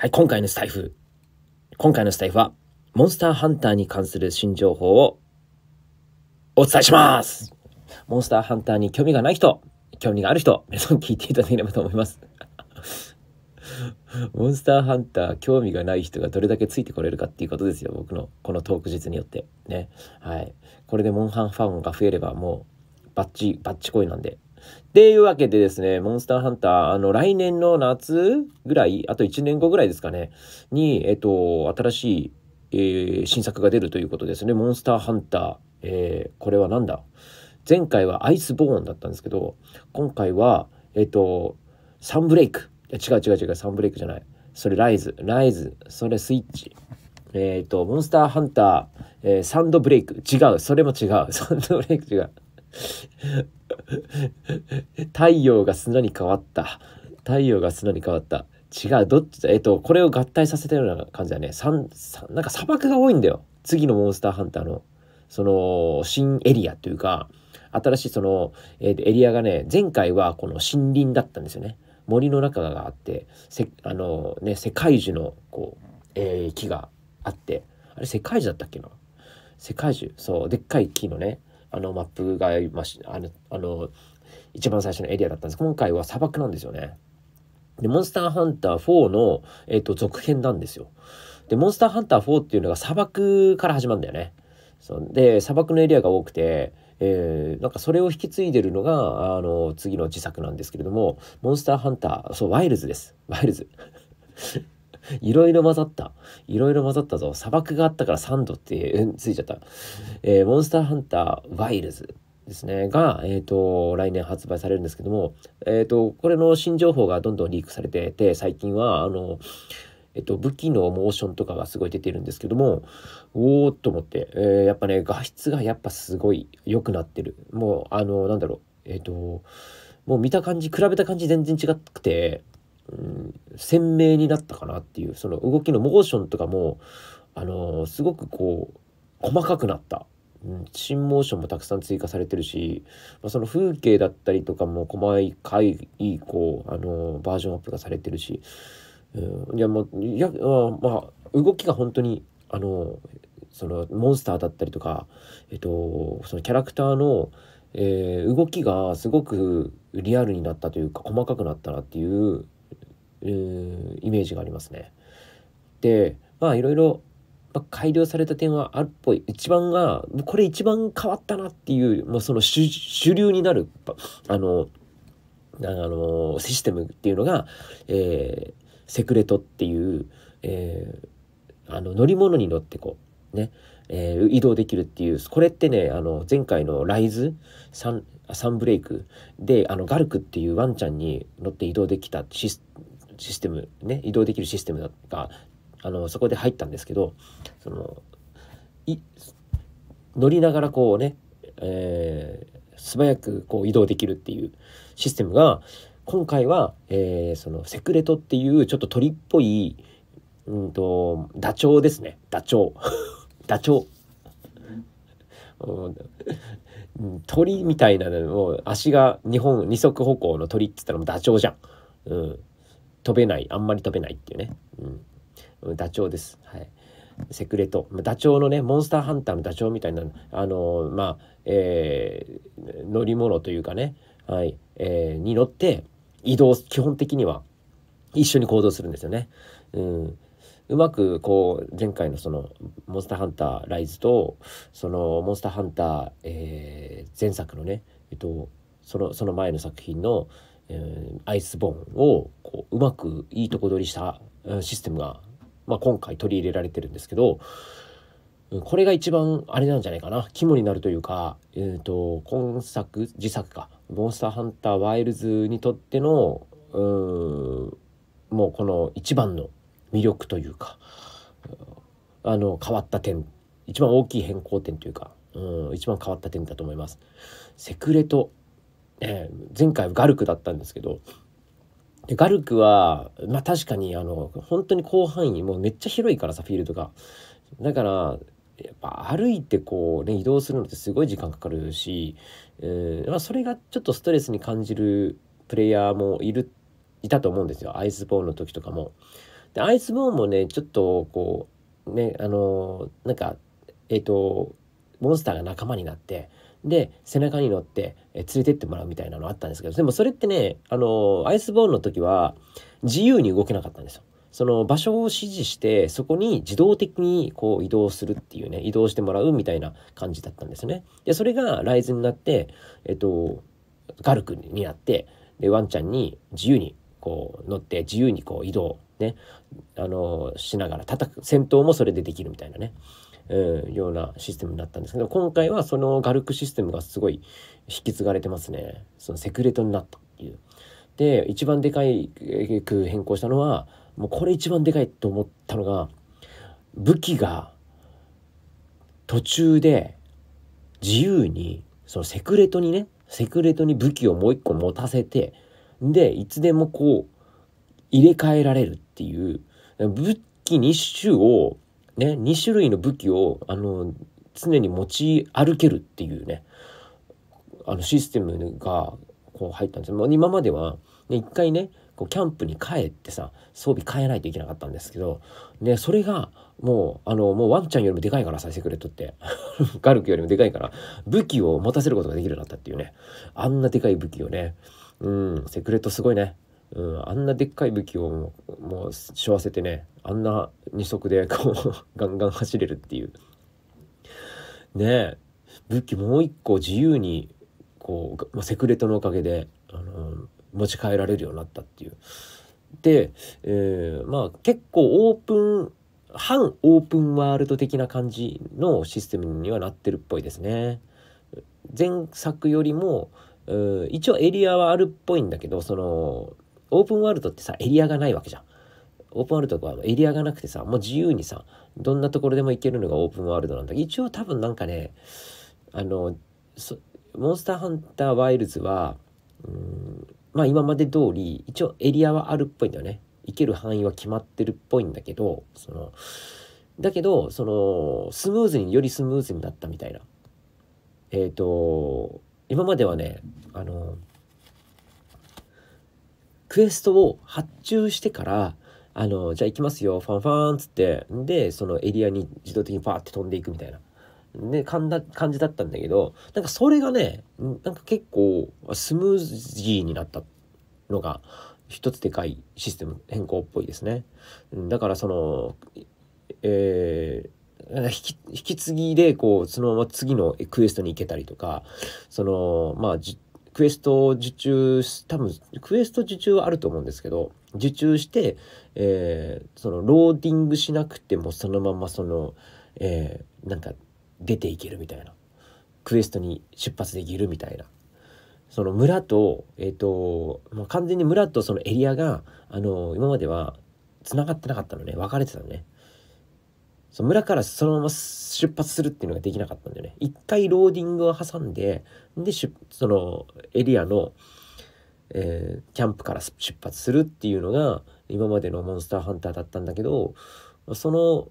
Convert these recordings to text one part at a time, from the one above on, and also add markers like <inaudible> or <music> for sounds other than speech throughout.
はい、今回のスタイフ。今回のスタイフは、モンスターハンターに関する新情報をお伝えしますモンスターハンターに興味がない人、興味がある人、皆さん聞いていただければと思います。<laughs> モンスターハンター興味がない人がどれだけついてこれるかっていうことですよ僕のこのトーク術によってねはいこれでモンハンファンが増えればもうバッチバッチ恋なんでっていうわけでですね、モンスターハンター、あの、来年の夏ぐらい、あと1年後ぐらいですかね、に、えっと、新しい、えー、新作が出るということですね。モンスターハンター、えー、これは何だ前回はアイスボーンだったんですけど、今回は、えっと、サンブレイク。違う違う違う、サンブレイクじゃない。それライズ、ライズ、それスイッチ。えっ、ー、と、モンスターハンター、えー、サンドブレイク。違う、それも違う。サンドブレイク違う。<laughs> 太陽が砂に変わった。太陽が砂に変わった。違う、どっちだえっと、これを合体させたような感じだね。さん、なんか砂漠が多いんだよ。次のモンスターハンターの、その、新エリアというか、新しいその、えー、エリアがね、前回はこの森林だったんですよね。森の中があって、せあのね、世界樹の、こう、えー、木があって、あれ世界樹だったっけな世界樹、そう、でっかい木のね、あのマップがあのあの一番最初のエリアだったんです今回は砂漠なんですよね。で、モンスターハンター4の、えっ、と、続編なんですよ。で、モンスターハンター4っていうのが砂漠から始まるんだよね。そうで、砂漠のエリアが多くて、えー、なんかそれを引き継いでるのが、あの、次の自作なんですけれども、モンスターハンター、そう、ワイルズです。ワイルズ。<laughs> いろいろ混ざった。いろいろ混ざったぞ。砂漠があったからサンドって、うん、ついちゃった。えー、モンスターハンターワイルズですね。が、えっ、ー、と、来年発売されるんですけども、えっ、ー、と、これの新情報がどんどんリークされてて、最近は、あの、えっと、武器のモーションとかがすごい出てるんですけども、おーっと思って、えー、やっぱね、画質がやっぱすごい良くなってる。もう、あの、なんだろう、えっと、もう見た感じ、比べた感じ全然違くて、うん、鮮明になったかなっていうその動きのモーションとかも、あのー、すごくこう細かくなった、うん、新モーションもたくさん追加されてるし、まあ、その風景だったりとかも細かいこう、あのー、バージョンアップがされてるし、うん、いやもまあ、動きが本当に、あのー、そのモンスターだったりとか、えっと、そのキャラクターのえー、動きがすごくリアルになったというか細かくなったなっていうイメージがありますね。でまあいろいろ改良された点はあるっぽい一番がこれ一番変わったなっていう、まあ、その主流になるあのあのシステムっていうのが、えー、セクレトっていう、えー、あの乗り物に乗ってこうね、えー、移動できるっていうこれってねあの前回のライズサンサンブレイクであのガルクっていうワンちゃんに乗って移動できたシスシステムね移動できるシステムがあのそこで入ったんですけどその乗りながらこうね、えー、素早くこう移動できるっていうシステムが今回は、えー、そのセクレトっていうちょっと鳥っぽい、うんと、ダチョウですねダチョウ <laughs> ダチョウ鳥みたいなのを足が2本二足歩行の鳥って言ったらもうダチョウじゃん。うん、飛べない、あんまり飛べないっていうね。うん。ダチョウです。はい。セクレト。ダチョウのね、モンスターハンターのダチョウみたいな、あのー、まあ、えー、乗り物というかね、はい、えー、に乗って移動、基本的には一緒に行動するんですよね。うん。うまくこう前回のそのモンスターハンターライズとそのモンスターハンター、えー、前作のねえっとそのその前の作品の、えー、アイスボーンをこううまくいいとこ取りしたシステムが、まあ、今回取り入れられてるんですけどこれが一番あれなんじゃないかな肝になるというか、えーと、今作自作か「モンスターハンターワイルズ」にとってのうもうこの一番の魅力というかあの変わった点一番大きい変更点というかうん一番変わった点だと思います。セクレト、えー、前回ガルクだったんですけどガルクは、まあ確かに、あの、本当に広範囲、もうめっちゃ広いからさ、フィールドが。だから、やっぱ歩いてこうね、移動するのってすごい時間かかるし、えー、まあそれがちょっとストレスに感じるプレイヤーもいる、いたと思うんですよ。アイスボーンの時とかも。で、アイスボーンもね、ちょっとこう、ね、あの、なんか、えっ、ー、と、モンスターが仲間になって、で背中に乗ってえ連れてってもらうみたいなのあったんですけどでもそれってねあのアイスボーンの時は自由に動けなかったんですよ。その場所を指示してそこに自動的にこう移動するっていうね移動してもらうみたいな感じだったんですね。でそれがライズになってえっとガルクになってでワンちゃんに自由にこう乗って自由にこう移動ねあのしながら戦闘もそれでできるみたいなねうん、ようなシステムだったんですけど今回はそのガルクシステムがすごい引き継がれてますねそのセクレトになったっていう。で一番でかいく変更したのはもうこれ一番でかいと思ったのが武器が途中で自由にそのセクレトにねセクレトに武器をもう一個持たせてでいつでもこう入れ替えられるっていう武器2種をね、2種類の武器を、あの、常に持ち歩けるっていうね、あのシステムがこう入ったんですよ。今までは、ね、一回ね、こうキャンプに帰ってさ、装備変えないといけなかったんですけど、ね、それが、もう、あの、もうワンちゃんよりもでかいからさ、セクレットって。<laughs> ガルクよりもでかいから、武器を持たせることができるようになったっていうね。あんなでかい武器をね。うん、セクレットすごいね。うん、あんなでっかい武器をもう、もう、しょわせてね、あんな二足でこう <laughs> ガンガン走れるっていうねえ武器もう一個自由にこう、まあ、セクレトのおかげで、あのー、持ち帰られるようになったっていうで、えー、まあ結構オープン反オープンワールド的な感じのシステムにはなってるっぽいですね。前作よりも一応エリアはあるっぽいんだけどそのオープンワールドってさエリアがないわけじゃん。オープンワールドはエリアがなくてさもう自由にさどんなところでも行けるのがオープンワールドなんだ一応多分なんかねあのモンスターハンターワイルズはうんまあ今まで通り一応エリアはあるっぽいんだよね行ける範囲は決まってるっぽいんだけどそのだけどそのスムーズによりスムーズになったみたいなえっ、ー、と今まではねあのクエストを発注してからあの、じゃあ行きますよ、ファンファンっつって、で、そのエリアに自動的にパーって飛んでいくみたいな。ね、感だ感じだったんだけど、なんかそれがね、なんか結構スムージーになったのが、一つでかいシステム変更っぽいですね。だからその、えー引き引き継ぎでこうそのまま次のクエストに行けたりとかそのまあクエスト受注多分クエスト受注はあると思うんですけど受注して、えー、そのローディングしなくてもそのままその、えー、なんか出ていけるみたいなクエストに出発できるみたいなその村とえっ、ー、と、まあ、完全に村とそのエリアがあの今まではつながってなかったのね分かれてたのねその村からそのまま出発するっていうのができなかったんだよね一回ローディングを挟んででそのエリアのえー、キャンプから出発するっていうのが今までのモンスターハンターだったんだけどその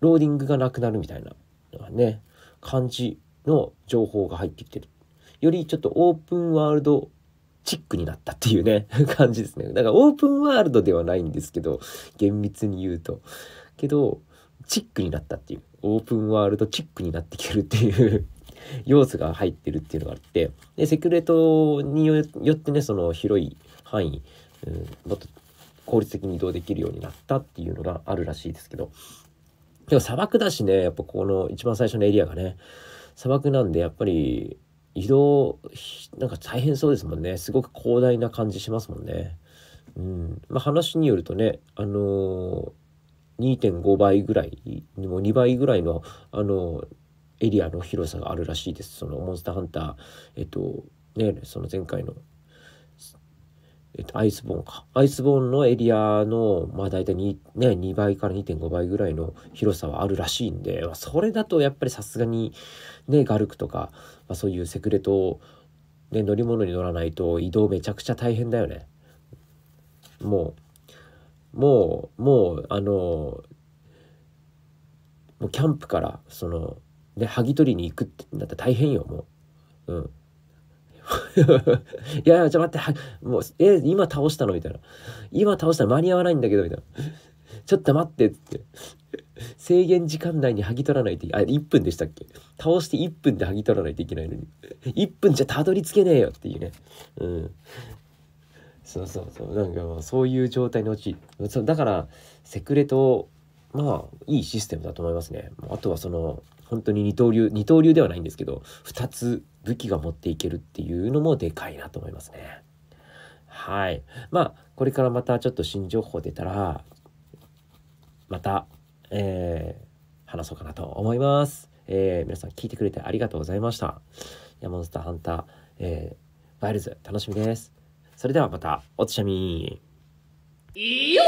ローディングがなくなるみたいなね感じの情報が入ってきてるよりちょっとオープンワールドチックになったっていうね <laughs> 感じですねだからオープンワールドではないんですけど厳密に言うとけどチックになったっていうオープンワールドチックになってきてるっていう要素が入ってるっていうのがあって、で、セクレートによってね、その広い範囲、うん、もっと効率的に移動できるようになったっていうのがあるらしいですけど、でも砂漠だしね、やっぱこの一番最初のエリアがね、砂漠なんで、やっぱり移動、なんか大変そうですもんね。すごく広大な感じしますもんね。うん。まあ話によるとね、あのー、2.5倍ぐらい、もう2倍ぐらいの、あのー、エリアの広さがあるらしいです。そのモンスターハンター、えっと、ね、その前回の、えっと、アイスボーンか。アイスボーンのエリアの、まあ大体2、ね、2倍から2.5倍ぐらいの広さはあるらしいんで、まあ、それだとやっぱりさすがに、ね、ガルクとか、まあ、そういうセクレト、ね、乗り物に乗らないと移動めちゃくちゃ大変だよね。もう、もう、もう、あの、もうキャンプから、その、で、剥ぎ取りに行くってなったら大変よ、もう。うん。<laughs> いやいや、ちょ、待って、はもう、え、今倒したのみたいな。今倒したら間に合わないんだけど、みたいな。ちょっと待ってって。制限時間内に剥ぎ取らないといあ、1分でしたっけ倒して1分で剥ぎ取らないといけないのに。1分じゃたどり着けねえよっていうね。うん。そうそうそう。なんかもうそういう状態に陥る。だから、セクレとまあ、いいシステムだと思いますね。あとはその、本当に二刀流、二刀流ではないんですけど、2つ武器が持っていけるっていうのもでかいなと思いますね。はい。まあ、これからまたちょっと新情報出たら、また、えー、話そうかなと思います。えー、皆さん聞いてくれてありがとうございました。いモンスターハンター、えー、バイルズ、楽しみです。それではまた、おつしゃみー。いいよ